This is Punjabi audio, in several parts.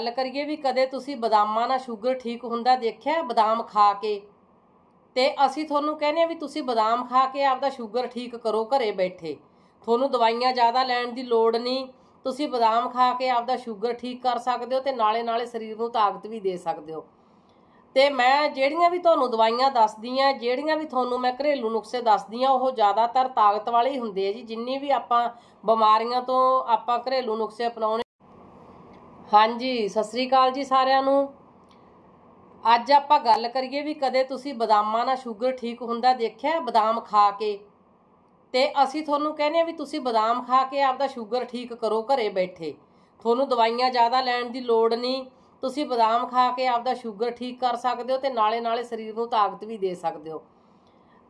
ਗੱਲ ਕਰੀਏ ਵੀ ਕਦੇ ਤੁਸੀਂ ਬਦਾਮਾਂ ਨਾਲ 슈ਗਰ ਠੀਕ ਹੁੰਦਾ ਦੇਖਿਆ ਬਦਾਮ ਖਾ ਕੇ ਤੇ ਅਸੀਂ ਤੁਹਾਨੂੰ ਕਹਿੰਦੇ ਆ ਵੀ ਤੁਸੀਂ ਬਦਾਮ ਖਾ ਕੇ ਆਪਦਾ 슈ਗਰ ਠੀਕ ਕਰੋ ਘਰੇ ਬੈਠੇ ਤੁਹਾਨੂੰ ਦਵਾਈਆਂ ਜ਼ਿਆਦਾ ਲੈਣ ਦੀ ਲੋੜ ਨਹੀਂ ਤੁਸੀਂ ਬਦਾਮ ਖਾ ਕੇ ਆਪਦਾ 슈ਗਰ ਠੀਕ ਕਰ ਸਕਦੇ ਹੋ ਤੇ ਨਾਲੇ ਨਾਲੇ ਸਰੀਰ ਨੂੰ ਤਾਕਤ ਵੀ ਦੇ ਸਕਦੇ ਹੋ ਤੇ ਮੈਂ ਜਿਹੜੀਆਂ ਵੀ ਤੁਹਾਨੂੰ ਦਵਾਈਆਂ ਦੱਸਦੀ ਆ ਜਿਹੜੀਆਂ ਵੀ ਤੁਹਾਨੂੰ ਮੈਂ ਘਰੇਲੂ ਨੁਕਸੇ ਦੱਸਦੀ ਆ ਉਹ ਜ਼ਿਆਦਾਤਰ ਤਾਕਤ ਵਾਲੇ ਹੁੰਦੇ ਆ ਜੀ ਜਿੰਨੀ ਵੀ ਆਪਾਂ ਬਿਮਾਰੀਆਂ ਤੋਂ ਆਪਾਂ ਘਰੇਲੂ ਨੁਕਸੇ ਅਪਣਾਉਣੇ ਹਾਂਜੀ ਸਤਿ ਸ੍ਰੀ ਅਕਾਲ ਜੀ ਸਾਰਿਆਂ ਨੂੰ ਅੱਜ ਆਪਾਂ ਗੱਲ ਕਰੀਏ ਵੀ ਕਦੇ ਤੁਸੀਂ ਬਦਾਮਾਂ ਨਾਲ 슈ਗਰ ਠੀਕ ਹੁੰਦਾ ਦੇਖਿਆ ਬਦਾਮ ਖਾ ਕੇ ਤੇ ਅਸੀਂ ਤੁਹਾਨੂੰ ਕਹਿੰਦੇ ਆ ਵੀ ਤੁਸੀਂ ਬਦਾਮ ਖਾ ਕੇ ਆਪਦਾ 슈ਗਰ ਠੀਕ ਕਰੋ ਘਰੇ ਬੈਠੇ ਤੁਹਾਨੂੰ ਦਵਾਈਆਂ ਜ਼ਿਆਦਾ ਲੈਣ ਦੀ ਲੋੜ ਨਹੀਂ ਤੁਸੀਂ ਬਦਾਮ ਖਾ ਕੇ ਆਪਦਾ 슈ਗਰ ਠੀਕ ਕਰ ਸਕਦੇ ਹੋ ਤੇ ਨਾਲੇ ਨਾਲੇ ਸਰੀਰ ਨੂੰ ਤਾਕਤ ਵੀ ਦੇ ਸਕਦੇ ਹੋ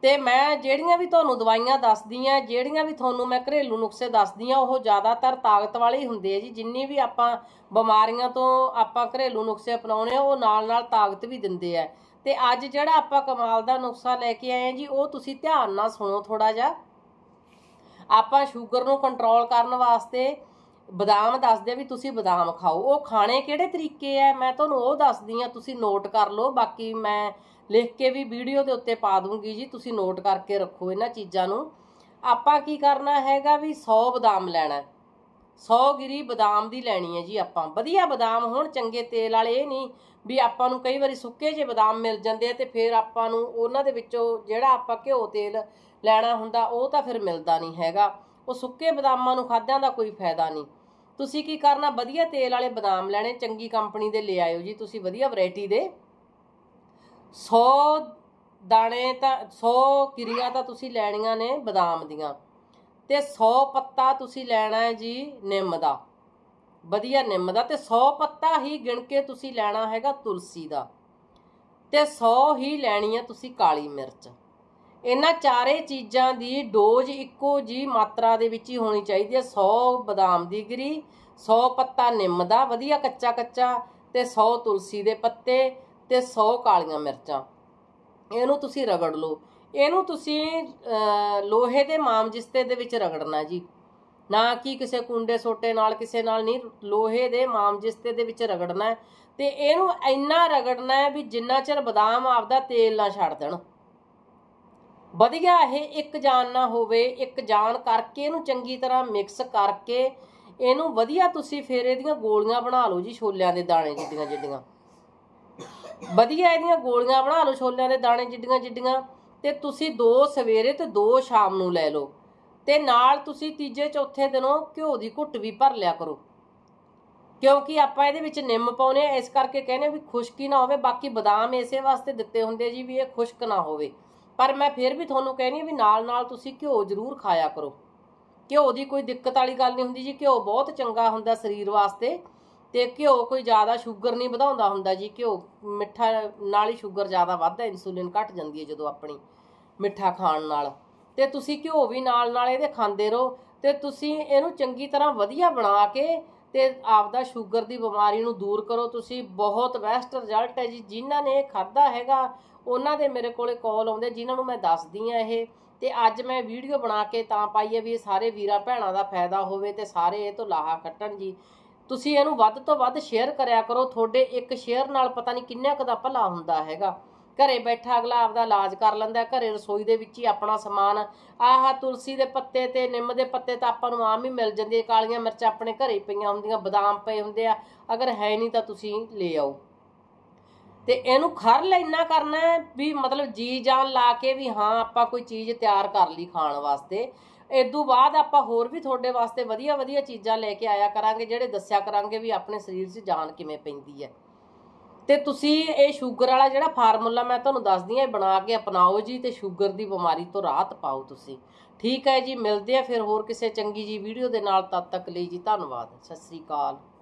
ਤੇ ਮੈਂ ਜਿਹੜੀਆਂ ਵੀ ਤੁਹਾਨੂੰ ਦਵਾਈਆਂ ਦੱਸਦੀ ਆ ਜਿਹੜੀਆਂ ਵੀ ਤੁਹਾਨੂੰ ਮੈਂ ਘਰੇਲੂ ਨੁਕਸੇ ਦੱਸਦੀ ਆ ਉਹ ਜ਼ਿਆਦਾਤਰ ਤਾਕਤ ਵਾਲੇ ਹੀ ਹੁੰਦੇ ਆ ਜੀ ਜਿੰਨੀ ਵੀ ਆਪਾਂ ਬਿਮਾਰੀਆਂ ਤੋਂ ਆਪਾਂ ਘਰੇਲੂ ਅਪਣਾਉਨੇ ਅਪਣਾਉਣੇ ਉਹ ਨਾਲ ਨਾਲ ਤਾਕਤ ਵੀ ਦਿੰਦੇ ਆ ਤੇ ਅੱਜ ਜਿਹੜਾ ਆਪਾਂ ਕਮਾਲ ਦਾ ਨੁਕਸਾ ਲੈ ਕੇ ਆਏ ਆ ਜੀ ਉਹ ਤੁਸੀਂ ਧਿਆਨ ਨਾਲ ਸੁਣੋ ਥੋੜਾ ਜਿਹਾ ਆਪਾਂ ਸ਼ੂਗਰ ਨੂੰ ਕੰਟਰੋਲ ਕਰਨ ਵਾਸਤੇ ਬਦਾਮ ਦੱਸਦੇ ਵੀ ਤੁਸੀਂ ਬਦਾਮ ਖਾਓ ਉਹ ਖਾਣੇ ਕਿਹੜੇ ਤਰੀਕੇ ਆ ਮੈਂ ਤੁਹਾਨੂੰ ਉਹ ਦੱਸਦੀ ਆ ਤੁਸੀਂ ਨੋਟ ਕਰ ਲਓ ਬਾਕੀ ਮੈਂ ਲਿਖ ਕੇ ਵੀ ਵੀਡੀਓ ਦੇ ਉੱਤੇ ਪਾ ਦੂੰਗੀ ਜੀ ਤੁਸੀਂ ਨੋਟ ਕਰਕੇ ਰੱਖੋ ਇਹਨਾਂ ਚੀਜ਼ਾਂ ਨੂੰ ਆਪਾਂ ਕੀ ਕਰਨਾ ਹੈਗਾ ਵੀ 100 ਬਦਾਮ ਲੈਣਾ 100 ਗਿਰੀ ਬਦਾਮ ਦੀ ਲੈਣੀ ਹੈ ਜੀ ਆਪਾਂ ਵਧੀਆ ਬਦਾਮ ਹੋਣ ਚੰਗੇ ਤੇਲ ਵਾਲੇ ਇਹ ਨਹੀਂ ਵੀ ਆਪਾਂ ਨੂੰ ਕਈ ਵਾਰੀ ਸੁੱਕੇ ਜੇ ਬਦਾਮ ਮਿਲ ਜਾਂਦੇ ਆ ਤੇ ਫਿਰ ਆਪਾਂ ਨੂੰ ਉਹਨਾਂ ਦੇ ਵਿੱਚੋਂ ਜਿਹੜਾ ਆਪਾਂ ਘਿਓ ਤੇਲ ਲੈਣਾ ਹੁੰਦਾ ਉਹ ਤਾਂ ਫਿਰ ਮਿਲਦਾ ਨਹੀਂ ਹੈਗਾ ਉਹ ਸੁੱਕੇ ਬਦਾਮਾਂ ਨੂੰ ਖਾਦਿਆਂ ਦਾ ਕੋਈ ਫਾਇਦਾ ਨਹੀਂ ਤੁਸੀਂ ਕੀ ਕਰਨਾ ਵਧੀਆ ਤੇਲ ਵਾਲੇ ਬਦਾਮ ਲੈਣੇ ਚੰਗੀ ਕੰਪਨੀ ਦੇ ਲੈ ਆਇਓ ਜੀ ਤੁਸੀਂ ਵਧੀਆ ਵੈਰਾਈਟੀ ਦੇ 100 ਦਾਣੇ ਤਾਂ 100 ਕਿਰਿਆ ਤਾਂ ਤੁਸੀਂ ਲੈਣੀਆਂ ਨੇ ਬਦਾਮ ਦੀਆਂ ਤੇ 100 ਪੱਤਾ ਤੁਸੀਂ ਲੈਣਾ ਹੈ ਜੀ ਨਿੰਮ ਦਾ ਵਧੀਆ ਨਿੰਮ ਦਾ ਤੇ 100 ਪੱਤਾ ਹੀ ਗਿਣ ਕੇ ਤੁਸੀਂ ਲੈਣਾ ਹੈਗਾ ਤੁਲਸੀ ਦਾ ਤੇ 100 ਹੀ ਲੈਣੀ ਹੈ ਤੁਸੀਂ ਕਾਲੀ ਮਿਰਚ ਇਹਨਾਂ ਚਾਰੇ ਚੀਜ਼ਾਂ ਦੀ ਡੋਜ਼ ਇੱਕੋ ਜੀ ਮਾਤਰਾ ਦੇ ਵਿੱਚ ਹੀ ਹੋਣੀ ਚਾਹੀਦੀ ਹੈ 100 ਬਦਾਮ ਦੀ ਗਿਰੀ 100 ਪੱਤਾ ਨਿੰਮ ਦਾ ਵਧੀਆ ਕੱਚਾ ਕੱਚਾ ਤੇ 100 ਤੁਲਸੀ ਦੇ ਪੱਤੇ ਤੇ 100 ਕਾਲੀਆਂ ਮਿਰਚਾਂ ਇਹਨੂੰ ਤੁਸੀਂ ਰਗੜ ਲਓ ਇਹਨੂੰ ਤੁਸੀਂ ਲੋਹੇ ਦੇ ਮਾਮਜਿਸਤੇ ਦੇ ਵਿੱਚ ਰਗੜਨਾ ਜੀ ਨਾ ਕਿ ਕਿਸੇ ਕੁੰਡੇ ਸੋਟੇ ਨਾਲ ਕਿਸੇ ਨਾਲ ਨਹੀਂ ਲੋਹੇ ਦੇ ਮਾਮਜਿਸਤੇ ਦੇ ਵਿੱਚ ਰਗੜਨਾ ਤੇ ਇਹਨੂੰ ਇੰਨਾ ਰਗੜਨਾ ਹੈ ਵੀ ਜਿੰਨਾ ਚਿਰ ਬਦਾਮ ਆਪਦਾ ਤੇਲ ਨਾ ਛੱਡ ਦੇਣ ਵਧੀਆ ਇਹ ਇੱਕ ਜਾਨ ਨਾ ਹੋਵੇ ਇੱਕ ਜਾਨ ਕਰਕੇ ਇਹਨੂੰ ਚੰਗੀ ਤਰ੍ਹਾਂ ਮਿਕਸ ਕਰਕੇ ਇਹਨੂੰ ਵਧੀਆ ਤੁਸੀਂ ਫਿਰ ਇਹਦੀਆਂ ਗੋਲੀਆਂ ਬਣਾ ਲਓ ਜੀ ਛੋਲਿਆਂ ਦੇ ਦਾਣੇ ਜਿੱਡੀਆਂ ਜਿੱਡੀਆਂ ਵਧੀਆ ਇਹਦੀਆਂ ਗੋਲੀਆਂ ਬਣਾ ਲਓ ਛੋਲਿਆਂ ਦੇ ਦਾਣੇ ਜਿੱਡੀਆਂ ਜਿੱਡੀਆਂ ਤੇ ਤੁਸੀਂ ਦੋ ਸਵੇਰੇ ਤੇ ਦੋ ਸ਼ਾਮ ਨੂੰ ਲੈ ਲਓ ਤੇ ਨਾਲ ਤੁਸੀਂ ਤੀਜੇ ਚੌਥੇ ਦਿਨੋਂ ਘਿਓ ਦੀ ਘੁੱਟ ਵੀ ਭਰ ਲਿਆ ਕਰੋ ਕਿਉਂਕਿ ਆਪਾਂ ਇਹਦੇ ਵਿੱਚ ਨਿੰਮ ਪਾਉਨੇ ਆ ਇਸ ਕਰਕੇ ਕਹਿੰਦੇ ਵੀ ਖੁਸ਼ਕੀ ਨਾ ਹੋਵੇ ਬਾਕੀ ਬਦਾਮ ਇਸੇ ਵਾਸਤੇ ਦਿੱਤੇ ਹੁੰਦੇ ਜੀ ਵੀ ਇਹ ਖੁਸ਼ਕ ਨਾ ਹੋਵੇ ਪਰ ਮੈਂ ਫਿਰ ਵੀ ਤੁਹਾਨੂੰ ਕਹਿੰਨੀ ਆ ਵੀ ਨਾਲ ਨਾਲ ਤੁਸੀਂ ਘਿਓ ਜ਼ਰੂਰ ਖਾਇਆ ਕਰੋ ਘਿਓ ਦੀ ਕੋਈ ਦਿੱਕਤ ਵਾਲੀ ਗੱਲ ਨਹੀਂ ਹੁੰਦੀ ਜੀ ਘਿਓ ਬਹੁਤ ਚੰਗਾ ਹੁੰਦਾ ਸਰੀਰ ਵਾਸਤੇ ਤੇ ਘਿਓ ਕੋਈ ਜ਼ਿਆਦਾ ਸ਼ੂਗਰ ਨਹੀਂ ਵਧਾਉਂਦਾ ਹੁੰਦਾ ਜੀ ਘਿਓ ਮਿੱਠਾ ਨਾਲ ਹੀ ਸ਼ੂਗਰ ਜ਼ਿਆਦਾ ਵੱਧਦਾ ਇਨਸੂਲਿਨ ਘਟ ਜਾਂਦੀ ਹੈ ਜਦੋਂ ਆਪਣੀ ਮਿੱਠਾ ਖਾਣ ਨਾਲ ਤੇ ਤੁਸੀਂ ਘਿਓ ਵੀ ਨਾਲ ਨਾਲ ਇਹਦੇ ਖਾਂਦੇ ਰਹੋ ਤੇ ਤੁਸੀਂ ਇਹਨੂੰ ਚੰਗੀ ਤਰ੍ਹਾਂ ਵਧੀਆ ਬਣਾ ਕੇ ਤੇ ਆਪ ਦਾ ਸ਼ੂਗਰ ਦੀ ਬਿਮਾਰੀ ਨੂੰ ਦੂਰ ਕਰੋ ਤੁਸੀਂ ਬਹੁਤ ਬੈਸਟ ਰਿਜ਼ਲਟ ਹੈ ਜੀ ਜਿਨ੍ਹਾਂ ਨੇ ਖਾਦਾ ਹੈਗਾ ਉਹਨਾਂ ਦੇ ਮੇਰੇ ਕੋਲੇ ਕਾਲ ਆਉਂਦੇ ਜਿਨ੍ਹਾਂ ਨੂੰ ਮੈਂ ਦੱਸਦੀ ਆ ਇਹ ਤੇ ਅੱਜ ਮੈਂ ਵੀਡੀਓ ਬਣਾ ਕੇ ਤਾਂ ਪਾਈ ਹੈ ਵੀ ਇਹ ਸਾਰੇ ਵੀਰਾ ਭੈਣਾਂ ਦਾ ਫਾਇਦਾ ਹੋਵੇ ਤੇ ਸਾਰੇ ਇਹ ਤੋਂ ਲਾਹਾ ਕੱਟਣ ਜੀ ਤੁਸੀਂ ਇਹਨੂੰ ਵੱਧ ਤੋਂ ਵੱਧ ਸ਼ੇਅਰ ਕਰਿਆ ਕਰੋ ਤੁਹਾਡੇ ਇੱਕ ਸ਼ੇਅਰ ਨਾਲ ਪਤਾ ਨਹੀਂ ਕਿੰਨਾ ਕੁ ਦਾ ਭਲਾ ਹੁੰਦਾ ਹੈਗਾ ਘਰੇ ਬੈਠਾ ਅਗਲਾ ਆਪਦਾ ਇਲਾਜ ਕਰ ਲੈਂਦਾ ਘਰੇ ਰਸੋਈ ਦੇ ਵਿੱਚ ਹੀ ਆਪਣਾ ਸਮਾਨ ਆਹਾ ਤੁਲਸੀ ਦੇ ਪੱਤੇ ਤੇ ਨਿੰਮ ਦੇ ਪੱਤੇ ਤਾਂ ਆਪਾਂ ਨੂੰ ਆਮ ਹੀ ਮਿਲ ਜਾਂਦੇ ਕਾਲੀਆਂ ਮਿਰਚਾਂ ਆਪਣੇ ਘਰੇ ਪਈਆਂ ਹੁੰਦੀਆਂ ਬਦਾਮ ਪਏ ਹੁੰਦੇ ਆ ਅਗਰ ਹੈ ਨਹੀਂ ਤਾਂ ਤੁਸੀਂ ਲੈ ਆਓ ਤੇ ਇਹਨੂੰ ਖਰ ਲੈ ਇੰਨਾ ਕਰਨਾ ਵੀ ਮਤਲਬ ਜੀ ਜਾਨ ਲਾ ਕੇ ਵੀ ਹਾਂ ਆਪਾਂ ਕੋਈ ਚੀਜ਼ ਤਿਆਰ ਕਰ ਲਈ ਖਾਣ ਵਾਸਤੇ ਤੋਂ ਬਾਅਦ ਆਪਾਂ ਹੋਰ ਵੀ ਤੁਹਾਡੇ ਵਾਸਤੇ ਵਧੀਆ ਵਧੀਆ ਚੀਜ਼ਾਂ ਲੈ ਕੇ ਆਇਆ ਕਰਾਂਗੇ ਜਿਹੜੇ ਦੱਸਿਆ ਕਰਾਂਗੇ ਵੀ ਆਪਣੇ ਸਰੀਰ 'ਚ ਜਾਨ ਕਿਵੇਂ ਪੈਂਦੀ ਹੈ ਤੇ ਤੁਸੀਂ ਇਹ ਸ਼ੂਗਰ ਵਾਲਾ ਜਿਹੜਾ ਫਾਰਮੂਲਾ ਮੈਂ ਤੁਹਾਨੂੰ ਦੱਸਦੀ ਆ ਬਣਾ ਕੇ ਅਪਣਾਓ ਜੀ ਤੇ ਸ਼ੂਗਰ ਦੀ ਬਿਮਾਰੀ ਤੋਂ ਰਾਹਤ ਪਾਓ ਤੁਸੀਂ ਠੀਕ ਹੈ ਜੀ ਮਿਲਦੇ ਆ ਫਿਰ ਹੋਰ ਕਿਸੇ ਚੰਗੀ ਜੀ ਵੀਡੀਓ ਦੇ ਨਾਲ ਤਦ ਤੱਕ ਲਈ ਜੀ ਧੰਨਵਾਦ ਸਤਿ ਸ੍ਰੀ ਅਕਾਲ